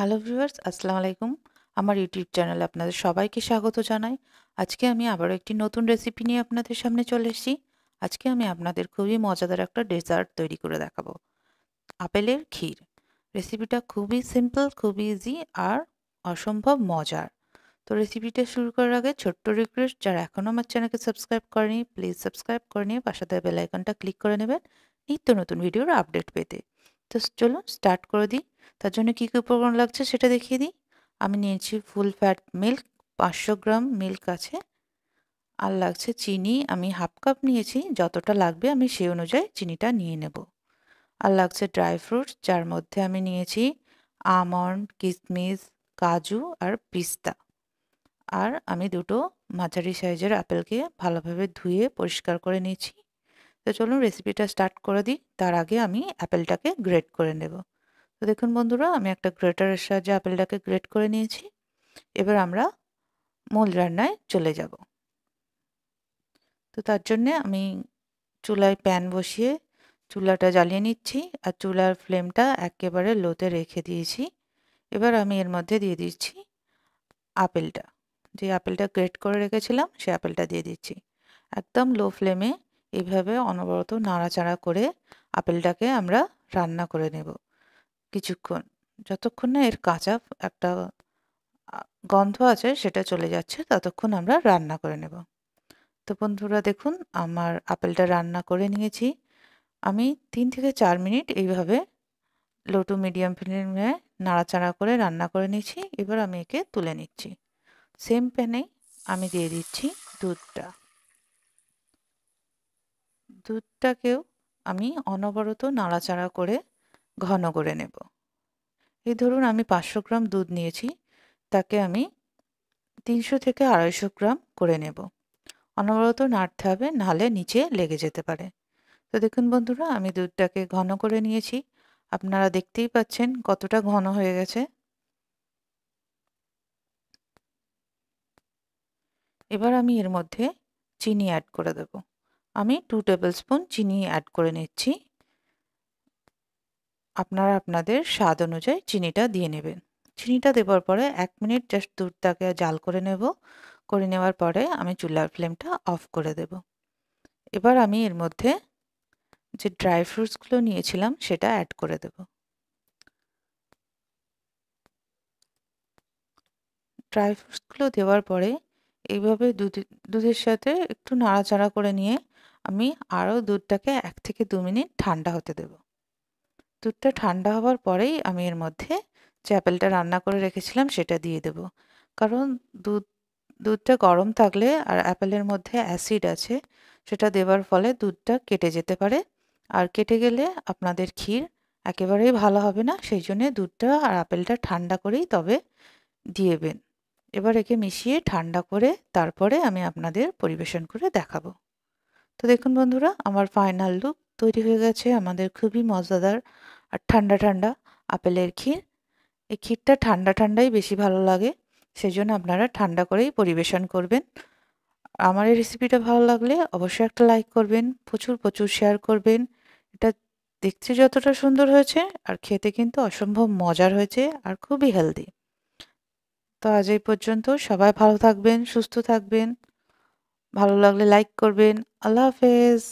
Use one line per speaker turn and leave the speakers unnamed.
hello viewers আসসালামু আলাইকুম আমার ইউটিউব চ্যানেলে আপনাদের সবাইকে স্বাগত জানাই আজকে আমি আবারও একটি নতুন রেসিপি নিয়ে আপনাদের সামনে চলে এসেছি আজকে আমি আপনাদের খুবই মজাদার একটা ডেজার্ট তৈরি করে দেখাবো আপেলের ক্ষীর রেসিপিটা খুবই সিম্পল খুবই ইজি আর অসম্ভব মজার তো রেসিপিটা শুরু করার আগে ছোট্ট রিকোয়েস্ট যারা এখনও আমার চ্যানেলকে সাবস্ক্রাইব করেনি প্লিজ সাবস্ক্রাইব করে নিয়ে পাশাতে বেলাইকনটা ক্লিক করে নেবেন নিত্য নতুন ভিডিওর আপডেট পেতে তো চলুন স্টার্ট করে দিই তার জন্য কী কী উপকরণ লাগছে সেটা দেখিয়ে দিই আমি নিয়েছি ফুল ফ্যাট মিল্ক পাঁচশো গ্রাম মিল্ক আছে আর লাগছে চিনি আমি হাফ কাপ নিয়েছি যতটা লাগবে আমি সেই অনুযায়ী চিনিটা নিয়ে নেব আর লাগছে ড্রাই ফ্রুটস যার মধ্যে আমি নিয়েছি আমন্ড কিশমিশ কাজু আর পিস্তা আর আমি দুটো মাঝারি সাইজের আপেলকে ভালোভাবে ধুয়ে পরিষ্কার করে নিয়েছি তো চলুন রেসিপিটা স্টার্ট করে দিই তার আগে আমি অ্যাপেলটাকে গ্রেড করে নেবো তো দেখুন বন্ধুরা আমি একটা গ্রেটারের সাহায্যে আপেলটাকে গ্রেট করে নিয়েছি এবার আমরা মূল রান্নায় চলে যাব তো তার জন্যে আমি চুলায় প্যান বসিয়ে চুলাটা জ্বালিয়ে নিচ্ছি আর চুলার ফ্লেমটা একেবারে লোতে রেখে দিয়েছি এবার আমি এর মধ্যে দিয়ে দিচ্ছি আপেলটা যে আপেলটা গ্রেট করে রেখেছিলাম সে আপেলটা দিয়ে দিচ্ছি একদম লো ফ্লেমে এভাবে অনবরত নাড়াচাড়া করে আপেলটাকে আমরা রান্না করে নেব কিছুক্ষণ যতক্ষণ না এর কাঁচা একটা গন্ধ আছে সেটা চলে যাচ্ছে ততক্ষণ আমরা রান্না করে নেব তো বন্ধুরা দেখুন আমার আপেলটা রান্না করে নিয়েছি আমি তিন থেকে চার মিনিট এইভাবে লো টু মিডিয়াম ফ্লেমে নাড়াচাড়া করে রান্না করে নিয়েছি এবার আমি একে তুলে নিচ্ছি সেম প্যানে আমি দিয়ে দিচ্ছি দুধটা দুধটাকেও আমি অনবরত নাড়াচাড়া করে ঘন করে নেব এই ধরুন আমি পাঁচশো গ্রাম দুধ নিয়েছি তাকে আমি তিনশো থেকে আড়াইশো গ্রাম করে নেব অনবরত নাড়তে হবে নাহলে নিচে লেগে যেতে পারে তো দেখুন বন্ধুরা আমি দুধটাকে ঘন করে নিয়েছি আপনারা দেখতেই পাচ্ছেন কতটা ঘন হয়ে গেছে এবার আমি এর মধ্যে চিনি অ্যাড করে দেব আমি টু টেবিল স্পুন চিনি অ্যাড করে নিচ্ছি আপনারা আপনাদের স্বাদ অনুযায়ী চিনিটা দিয়ে নেবেন চিনিটা দেওয়ার পরে এক মিনিট জাস্ট দুধটাকে জাল করে নেব করে নেওয়ার পরে আমি চুলার ফ্লেমটা অফ করে দেব এবার আমি এর মধ্যে যে ড্রাই ফ্রুটসগুলো নিয়েছিলাম সেটা অ্যাড করে দেব ড্রাই ফ্রুটসগুলো দেওয়ার পরে এইভাবে দুধ দুধের সাথে একটু নাড়াচাড়া করে নিয়ে আমি আরও দুধটাকে এক থেকে দু মিনিট ঠান্ডা হতে দেবো দুধটা ঠান্ডা হওয়ার পরেই আমি এর মধ্যে যে অ্যাপেলটা রান্না করে রেখেছিলাম সেটা দিয়ে দেব কারণ দুধ দুধটা গরম থাকলে আর অ্যাপেলের মধ্যে অ্যাসিড আছে সেটা দেওয়ার ফলে দুধটা কেটে যেতে পারে আর কেটে গেলে আপনাদের ক্ষীর একেবারেই ভালো হবে না সেই জন্যে দুধটা আর আপেলটা ঠান্ডা করেই তবে দিয়েবেন এবার একে মিশিয়ে ঠান্ডা করে তারপরে আমি আপনাদের পরিবেশন করে দেখাবো তো দেখুন বন্ধুরা আমার ফাইনাল লুক তৈরি হয়ে গেছে আমাদের খুবই মজাদার আর ঠান্ডা ঠান্ডা আপেলের ক্ষীর এই ক্ষীরটা ঠান্ডা ঠান্ডাই বেশি ভালো লাগে সেই জন্য আপনারা ঠান্ডা করেই পরিবেশন করবেন আমার এই রেসিপিটা ভালো লাগলে অবশ্যই একটা লাইক করবেন প্রচুর প্রচুর শেয়ার করবেন এটা দেখতে যতটা সুন্দর হয়েছে আর খেতে কিন্তু অসম্ভব মজার হয়েছে আর খুবই হেলদি তো আজ এই পর্যন্ত সবাই ভালো থাকবেন সুস্থ থাকবেন ভালো লাগলে লাইক করবেন আল্লাহ হাফেজ